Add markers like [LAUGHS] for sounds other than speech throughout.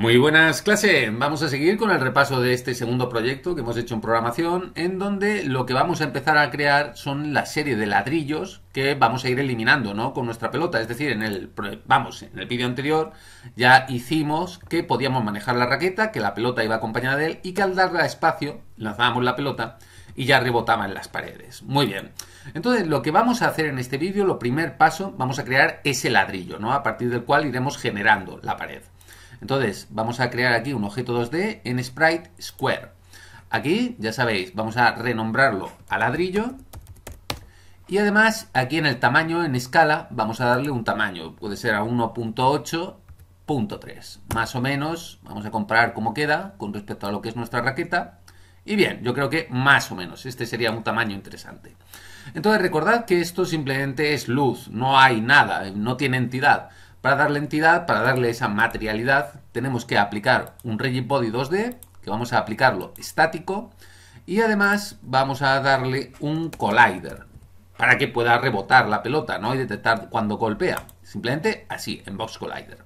Muy buenas clase, vamos a seguir con el repaso de este segundo proyecto que hemos hecho en programación, en donde lo que vamos a empezar a crear son la serie de ladrillos que vamos a ir eliminando con nuestra pelota, es decir, en el, vamos, en el vídeo anterior ya hicimos que podíamos manejar la raqueta, que la pelota iba acompañada de él y que al darle espacio lanzábamos la pelota y ya rebotaba en las paredes. Muy bien. Entonces, lo que vamos a hacer en este vídeo, lo primer paso, vamos a crear ese ladrillo, ¿no? A partir del cual iremos generando la pared. Entonces, vamos a crear aquí un objeto 2D en Sprite Square. Aquí, ya sabéis, vamos a renombrarlo a ladrillo. Y además, aquí en el tamaño, en escala, vamos a darle un tamaño. Puede ser a 1.8.3. Más o menos, vamos a comparar cómo queda con respecto a lo que es nuestra raqueta. Y bien, yo creo que más o menos, este sería un tamaño interesante. Entonces recordad que esto simplemente es luz, no hay nada, no tiene entidad. Para darle entidad, para darle esa materialidad, tenemos que aplicar un Rigidbody 2D, que vamos a aplicarlo estático, y además vamos a darle un Collider, para que pueda rebotar la pelota ¿no? y detectar cuando golpea. Simplemente así, en Box Collider.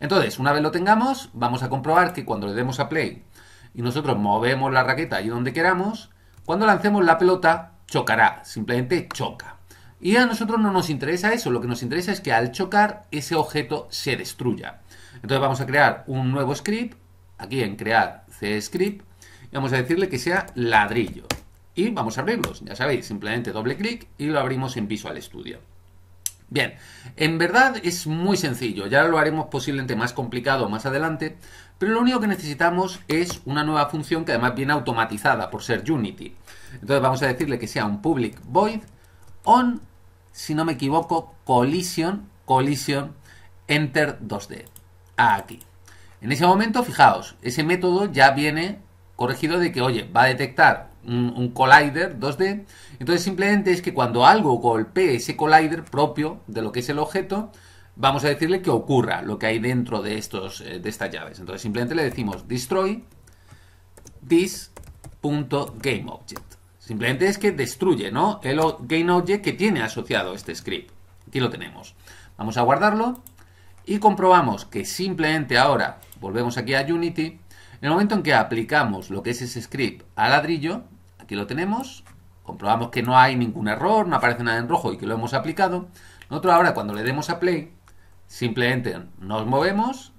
Entonces, una vez lo tengamos, vamos a comprobar que cuando le demos a Play y nosotros movemos la raqueta allí donde queramos, cuando lancemos la pelota, chocará, simplemente choca. Y a nosotros no nos interesa eso, lo que nos interesa es que al chocar ese objeto se destruya. Entonces vamos a crear un nuevo script, aquí en crear script y vamos a decirle que sea ladrillo. Y vamos a abrirlos, ya sabéis, simplemente doble clic y lo abrimos en Visual Studio. Bien, en verdad es muy sencillo, ya lo haremos posiblemente más complicado más adelante, pero lo único que necesitamos es una nueva función que además viene automatizada por ser Unity. Entonces vamos a decirle que sea un public void on, si no me equivoco, collision, collision, enter 2D. Aquí. En ese momento, fijaos, ese método ya viene corregido de que, oye, va a detectar un, collider 2D. Entonces simplemente es que cuando algo golpee ese collider propio de lo que es el objeto, vamos a decirle que ocurra lo que hay dentro de, estos, eh, de estas llaves. Entonces simplemente le decimos destroy this.gameObject. Simplemente es que destruye, ¿no? El GainObject que tiene asociado este script. Aquí lo tenemos. Vamos a guardarlo y comprobamos que simplemente ahora, volvemos aquí a Unity, en el momento en que aplicamos lo que es ese script a ladrillo, aquí lo tenemos, comprobamos que no hay ningún error, no aparece nada en rojo y que lo hemos aplicado. Nosotros ahora cuando le demos a play, simplemente nos movemos,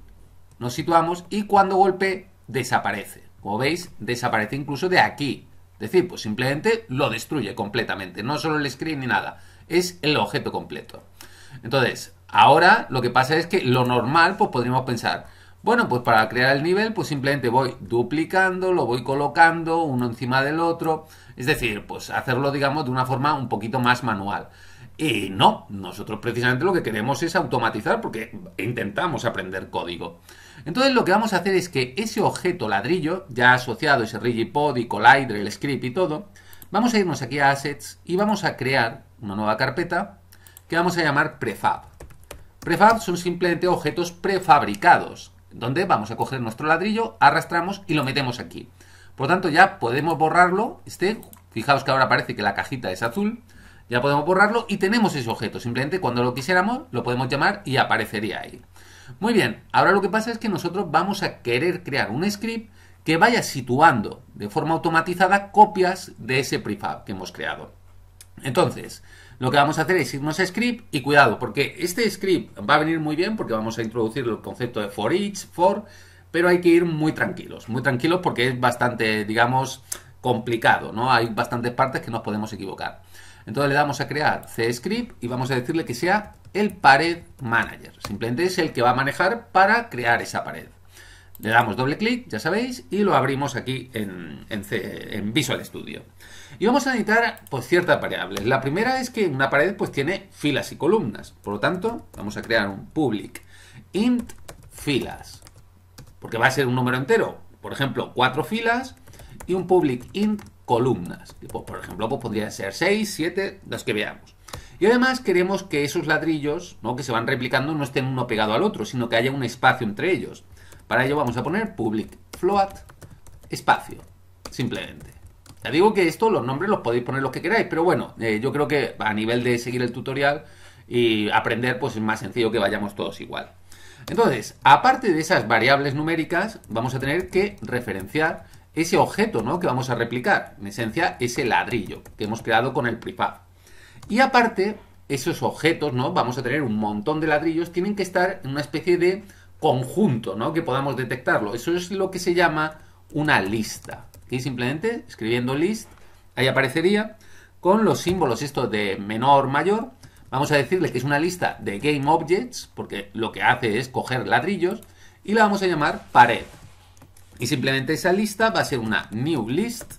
nos situamos y cuando golpe desaparece. Como veis, desaparece incluso de aquí, es decir, pues simplemente lo destruye completamente, no solo el screen ni nada, es el objeto completo. Entonces, ahora lo que pasa es que lo normal, pues podríamos pensar, bueno, pues para crear el nivel, pues simplemente voy duplicando, lo voy colocando uno encima del otro, es decir, pues hacerlo, digamos, de una forma un poquito más manual. Y no, nosotros precisamente lo que queremos es automatizar porque intentamos aprender código. Entonces lo que vamos a hacer es que ese objeto ladrillo, ya asociado ese Rigipod y Collider, el script y todo, vamos a irnos aquí a Assets y vamos a crear una nueva carpeta que vamos a llamar Prefab. Prefab son simplemente objetos prefabricados, donde vamos a coger nuestro ladrillo, arrastramos y lo metemos aquí. Por lo tanto ya podemos borrarlo, este, fijaos que ahora parece que la cajita es azul, ya podemos borrarlo y tenemos ese objeto, simplemente cuando lo quisiéramos lo podemos llamar y aparecería ahí. Muy bien, ahora lo que pasa es que nosotros vamos a querer crear un script que vaya situando de forma automatizada copias de ese prefab que hemos creado. Entonces, lo que vamos a hacer es irnos a script y cuidado, porque este script va a venir muy bien porque vamos a introducir el concepto de for each, for, pero hay que ir muy tranquilos, muy tranquilos porque es bastante, digamos, complicado, ¿no? Hay bastantes partes que nos podemos equivocar. Entonces le damos a crear C script y vamos a decirle que sea el pared manager. Simplemente es el que va a manejar para crear esa pared. Le damos doble clic, ya sabéis, y lo abrimos aquí en, Visual Studio. Y vamos a editar pues, ciertas variables. La primera es que una pared pues, tiene filas y columnas. Por lo tanto, vamos a crear un public int filas, porque va a ser un número entero. Por ejemplo, cuatro filas y un public int columnas. Pues, por ejemplo, pues, podría ser seis, siete, los que veamos. Y además queremos que esos ladrillos, ¿no? que se van replicando, no estén uno pegado al otro, sino que haya un espacio entre ellos. Para ello vamos a poner public float espacio, simplemente. Ya digo que esto, los nombres los podéis poner los que queráis, pero bueno, eh, yo creo que a nivel de seguir el tutorial y aprender, pues es más sencillo que vayamos todos igual. Entonces, aparte de esas variables numéricas, vamos a tener que referenciar ese objeto ¿no? que vamos a replicar, en esencia ese ladrillo que hemos creado con el prefab. Y aparte, esos objetos, ¿no? Vamos a tener un montón de ladrillos, tienen que estar en una especie de conjunto, ¿no? Que podamos detectarlo. Eso es lo que se llama una lista. Y simplemente escribiendo list, ahí aparecería con los símbolos esto de menor, mayor. Vamos a decirle que es una lista de game objects, porque lo que hace es coger ladrillos, y la vamos a llamar pared. Y simplemente esa lista va a ser una new list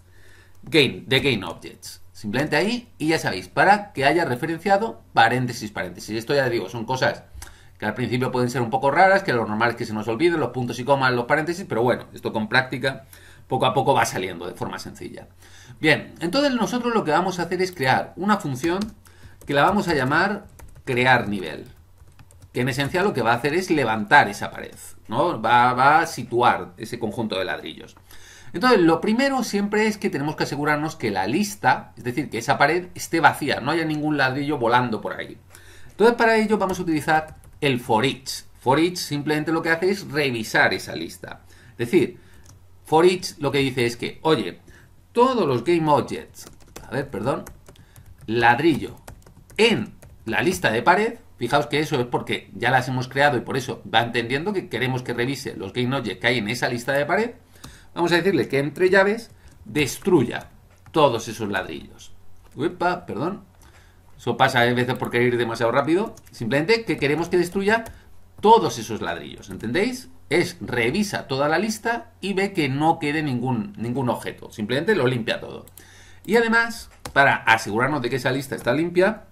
game, de game objects. Simplemente ahí y ya sabéis, para que haya referenciado paréntesis, paréntesis. Esto ya digo, son cosas que al principio pueden ser un poco raras, que lo normal es que se nos olviden los puntos y comas, los paréntesis, pero bueno, esto con práctica poco a poco va saliendo de forma sencilla. Bien, entonces nosotros lo que vamos a hacer es crear una función que la vamos a llamar crear nivel, que en esencia lo que va a hacer es levantar esa pared, ¿no? va a situar ese conjunto de ladrillos. Entonces, lo primero siempre es que tenemos que asegurarnos que la lista, es decir, que esa pared esté vacía, no haya ningún ladrillo volando por ahí. Entonces, para ello vamos a utilizar el for each. For each simplemente lo que hace es revisar esa lista. Es decir, for each lo que dice es que, oye, todos los game objects, a ver, perdón, ladrillo en la lista de pared, fijaos que eso es porque ya las hemos creado y por eso va entendiendo que queremos que revise los game objects que hay en esa lista de pared, vamos a decirle que entre llaves destruya todos esos ladrillos. Uepa, perdón. Eso pasa a veces por querer ir demasiado rápido. Simplemente que queremos que destruya todos esos ladrillos, ¿entendéis? Es revisa toda la lista y ve que no quede ningún, ningún objeto. Simplemente lo limpia todo. Y además, para asegurarnos de que esa lista está limpia,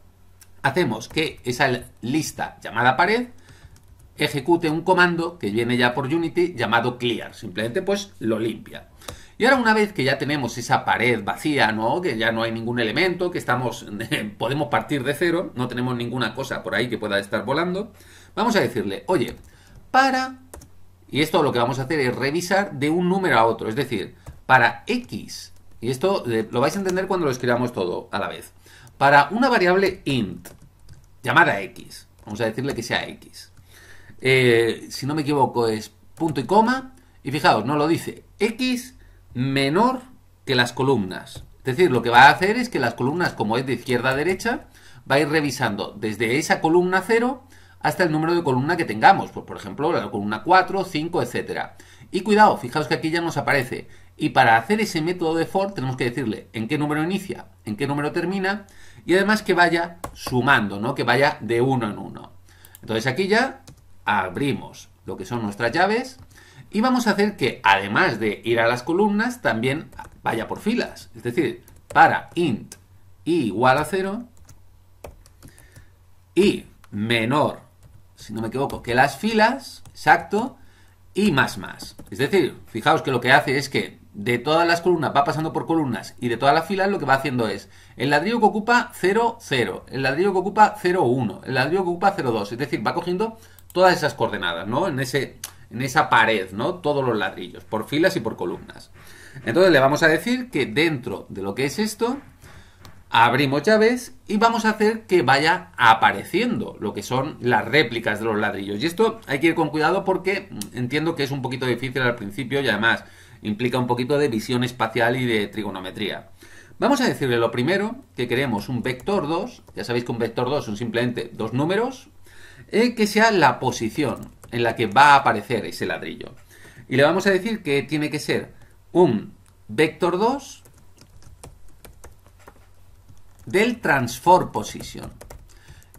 hacemos que esa lista llamada pared ejecute un comando que viene ya por Unity llamado clear. Simplemente pues lo limpia. Y ahora una vez que ya tenemos esa pared vacía, ¿no? Que ya no hay ningún elemento, que estamos [LAUGHS] podemos partir de cero, no tenemos ninguna cosa por ahí que pueda estar volando, vamos a decirle, "Oye, para y esto lo que vamos a hacer es revisar de un número a otro, es decir, para x y esto eh, lo vais a entender cuando lo escribamos todo a la vez. Para una variable int llamada x, vamos a decirle que sea x. Eh, si no me equivoco, es punto y coma, y fijaos, no lo dice, x menor que las columnas. Es decir, lo que va a hacer es que las columnas, como es de izquierda a derecha, va a ir revisando desde esa columna 0 hasta el número de columna que tengamos, pues por ejemplo la columna 4, 5, etcétera. Y cuidado, fijaos que aquí ya nos aparece. Y para hacer ese método de for tenemos que decirle en qué número inicia, en qué número termina y además que vaya sumando, ¿no? que vaya de uno en uno. Entonces aquí ya abrimos lo que son nuestras llaves y vamos a hacer que además de ir a las columnas también vaya por filas. Es decir, para int igual a 0 y menor, si no me equivoco, que las filas, exacto, y más más. Es decir, fijaos que lo que hace es que de todas las columnas va pasando por columnas y de todas las filas lo que va haciendo es el ladrillo que ocupa 0, 0, el ladrillo que ocupa 0, 1, el ladrillo que ocupa 0, 2. Es decir, va cogiendo todas esas coordenadas, ¿no? En, ese, en esa pared, ¿no? Todos los ladrillos, por filas y por columnas. Entonces le vamos a decir que dentro de lo que es esto, abrimos llaves y vamos a hacer que vaya apareciendo lo que son las réplicas de los ladrillos. Y esto hay que ir con cuidado porque entiendo que es un poquito difícil al principio y además implica un poquito de visión espacial y de trigonometría. Vamos a decirle lo primero que queremos un vector 2, ya sabéis que un vector 2 son simplemente dos números, eh, que sea la posición en la que va a aparecer ese ladrillo. Y le vamos a decir que tiene que ser un vector 2 del transform position.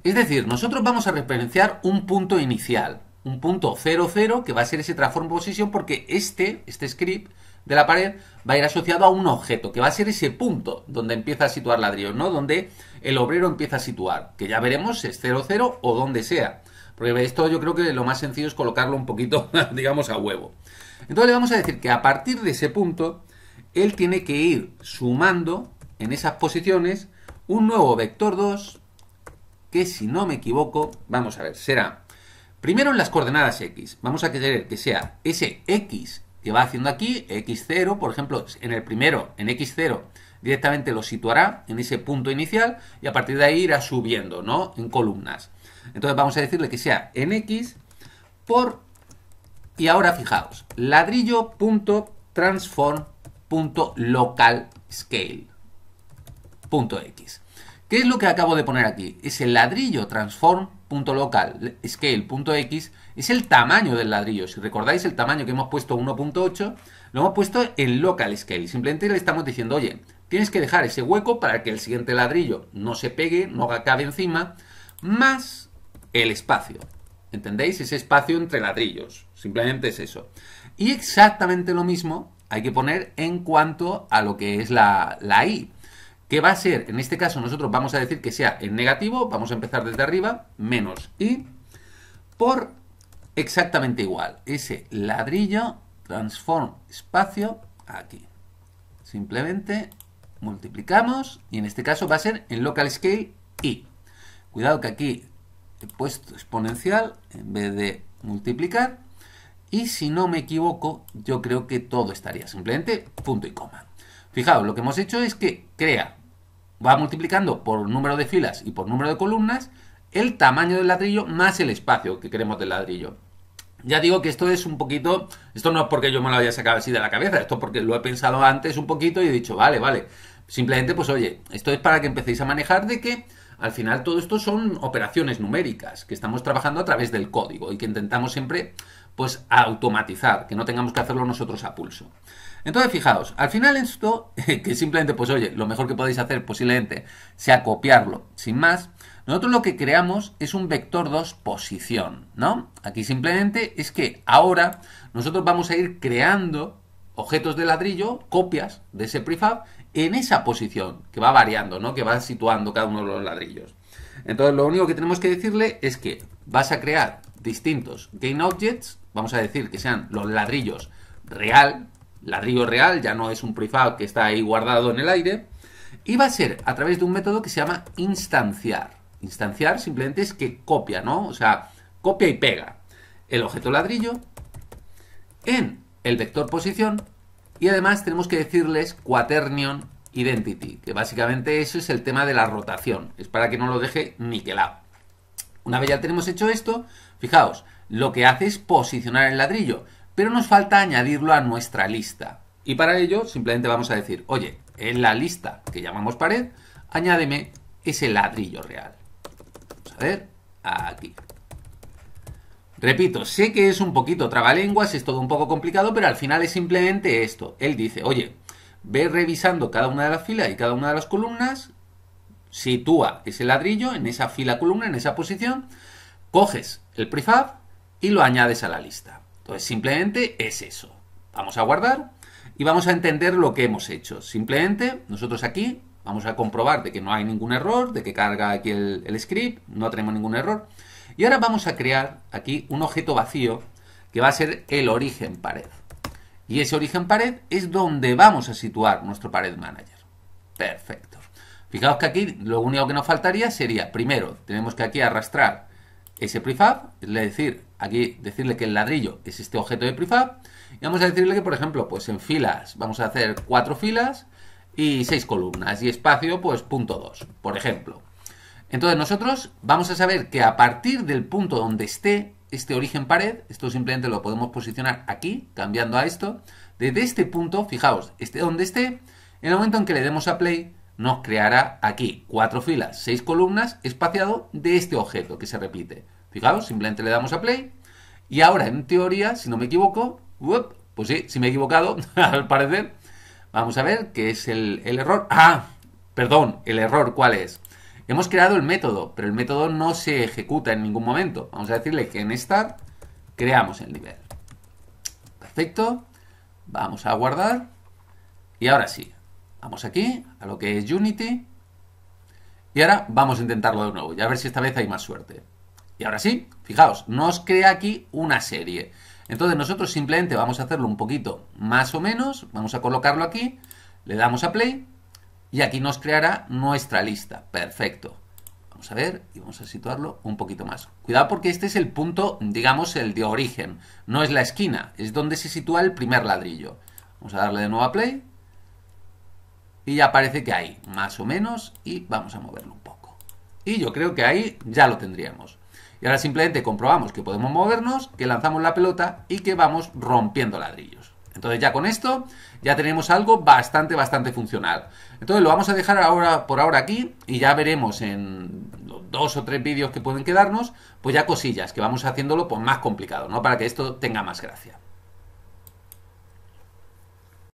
Es decir, nosotros vamos a referenciar un punto inicial, un punto 0,0 que va a ser ese transform posición porque este, este script de la pared va a ir asociado a un objeto, que va a ser ese punto donde empieza a situar ladrillos, ¿no? Donde el obrero empieza a situar, que ya veremos si es 0,0 o donde sea. Porque esto yo creo que lo más sencillo es colocarlo un poquito, [LAUGHS] digamos, a huevo. Entonces le vamos a decir que a partir de ese punto, él tiene que ir sumando en esas posiciones un nuevo vector 2, que si no me equivoco, vamos a ver, será Primero en las coordenadas x. Vamos a querer que sea ese x que va haciendo aquí, x0, por ejemplo, en el primero, en x0, directamente lo situará en ese punto inicial y a partir de ahí irá subiendo, ¿no? En columnas. Entonces vamos a decirle que sea en x por... Y ahora fijaos, ladrillo.transform.localscale.x. ¿Qué es lo que acabo de poner aquí? es el ladrillo transform .local scale.x es el tamaño del ladrillo. Si recordáis el tamaño que hemos puesto 1.8, lo hemos puesto en local scale. Simplemente le estamos diciendo, oye, tienes que dejar ese hueco para que el siguiente ladrillo no se pegue, no acabe encima, más el espacio. ¿Entendéis? Ese espacio entre ladrillos. Simplemente es eso. Y exactamente lo mismo hay que poner en cuanto a lo que es la, la que va a ser, en este caso nosotros vamos a decir que sea en negativo, vamos a empezar desde arriba, menos i, por exactamente igual, ese ladrillo, transform espacio, aquí. Simplemente multiplicamos y en este caso va a ser en local scale i. Cuidado que aquí he puesto exponencial en vez de multiplicar y si no me equivoco yo creo que todo estaría simplemente punto y coma. Fijaos, lo que hemos hecho es que crea, va multiplicando por número de filas y por número de columnas el tamaño del ladrillo más el espacio que queremos del ladrillo. Ya digo que esto es un poquito, esto no es porque yo me lo haya sacado así de la cabeza, esto porque lo he pensado antes un poquito y he dicho, vale, vale. Simplemente, pues oye, esto es para que empecéis a manejar de que al final todo esto son operaciones numéricas que estamos trabajando a través del código y que intentamos siempre, pues, automatizar, que no tengamos que hacerlo nosotros a pulso. Entonces, fijaos, al final esto, [LAUGHS] que simplemente, pues oye, lo mejor que podéis hacer posiblemente sea copiarlo, sin más, nosotros lo que creamos es un vector 2 posición, ¿no? Aquí simplemente es que ahora nosotros vamos a ir creando objetos de ladrillo, copias de ese prefab, en esa posición que va variando, ¿no? Que va situando cada uno de los ladrillos. Entonces lo único que tenemos que decirle es que vas a crear distintos game objects, vamos a decir que sean los ladrillos real, ladrillo real, ya no es un prefab que está ahí guardado en el aire, y va a ser a través de un método que se llama instanciar. Instanciar simplemente es que copia, ¿no? O sea, copia y pega el objeto ladrillo en el vector posición y además tenemos que decirles quaternion identity, que básicamente eso es el tema de la rotación, es para que no lo deje niquelado. Una vez ya tenemos hecho esto, fijaos, lo que hace es posicionar el ladrillo, pero nos falta añadirlo a nuestra lista. Y para ello simplemente vamos a decir, oye, en la lista que llamamos pared, añádeme ese ladrillo real. Vamos a ver, aquí. Repito, sé que es un poquito trabalenguas, es todo un poco complicado, pero al final es simplemente esto. Él dice, oye, ve revisando cada una de las filas y cada una de las columnas, sitúa ese ladrillo en esa fila columna, en esa posición, coges el prefab y lo añades a la lista. Entonces simplemente es eso. Vamos a guardar y vamos a entender lo que hemos hecho. Simplemente nosotros aquí vamos a comprobar de que no hay ningún error, de que carga aquí el, script, no tenemos ningún error. Y ahora vamos a crear aquí un objeto vacío que va a ser el origen pared. Y ese origen pared es donde vamos a situar nuestro pared manager. Perfecto. Fijaos que aquí lo único que nos faltaría sería, primero, tenemos que aquí arrastrar ese prefab, es decir, aquí decirle que el ladrillo es este objeto de prefab y vamos a decirle que, por ejemplo, pues en filas vamos a hacer cuatro filas y seis columnas y espacio, pues punto 2, por ejemplo. Entonces nosotros vamos a saber que a partir del punto donde esté este origen pared, esto simplemente lo podemos posicionar aquí, cambiando a esto, desde este punto, fijaos, esté donde esté, en el momento en que le demos a play, nos creará aquí cuatro filas, seis columnas, espaciado de este objeto que se repite. Fijaos, simplemente le damos a play. Y ahora, en teoría, si no me equivoco, pues sí, si me he equivocado, [LAUGHS] al parecer. Vamos a ver qué es el, error. Ah, perdón, el error, ¿cuál es? Hemos creado el método, pero el método no se ejecuta en ningún momento. Vamos a decirle que en start creamos el nivel. Perfecto. Vamos a guardar. Y ahora sí, vamos aquí a lo que es Unity. Y ahora vamos a intentarlo de nuevo, ya a ver si esta vez hay más suerte. Y ahora sí, fijaos, nos crea aquí una serie. Entonces nosotros simplemente vamos a hacerlo un poquito más o menos, vamos a colocarlo aquí, le damos a play y aquí nos creará nuestra lista. Perfecto. Vamos a ver y vamos a situarlo un poquito más. Cuidado porque este es el punto, digamos, el de origen. No es la esquina, es donde se sitúa el primer ladrillo. Vamos a darle de nuevo a play y ya parece que hay más o menos, y vamos a moverlo un poco. Y yo creo que ahí ya lo tendríamos. Y ahora simplemente comprobamos que podemos movernos, que lanzamos la pelota y que vamos rompiendo ladrillos. Entonces ya con esto ya tenemos algo bastante, bastante funcional. Entonces lo vamos a dejar ahora por ahora aquí y ya veremos en los dos o tres vídeos que pueden quedarnos, pues ya cosillas que vamos haciéndolo pues más complicado, ¿no? Para que esto tenga más gracia.